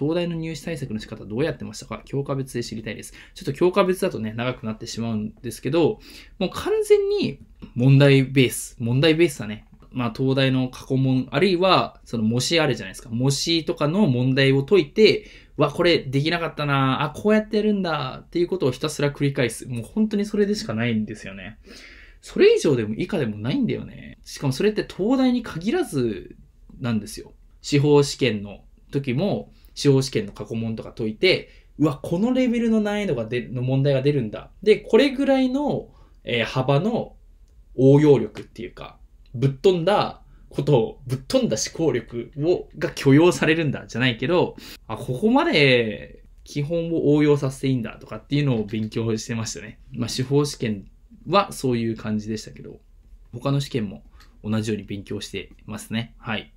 東大の入試対策の仕方どうやってましたか教科別で知りたいです。ちょっと教科別だとね、長くなってしまうんですけど、もう完全に問題ベース、問題ベースだね。まあ、東大の過去問、あるいは、その模試あるじゃないですか。模試とかの問題を解いて、わ、これできなかったなあ、こうやってやるんだっていうことをひたすら繰り返す。もう本当にそれでしかないんですよね。それ以上でも以下でもないんだよね。しかもそれって東大に限らずなんですよ。司法試験の時も、司法試験の過去問とか解いて、うわ、このレベルの難易度が出の問題が出るんだ。で、これぐらいの、えー、幅の応用力っていうか、ぶっ飛んだことを、ぶっ飛んだ思考力を、が許容されるんだ、じゃないけど、あ、ここまで基本を応用させていいんだとかっていうのを勉強してましたね。まあ、司法試験はそういう感じでしたけど、他の試験も同じように勉強してますね。はい。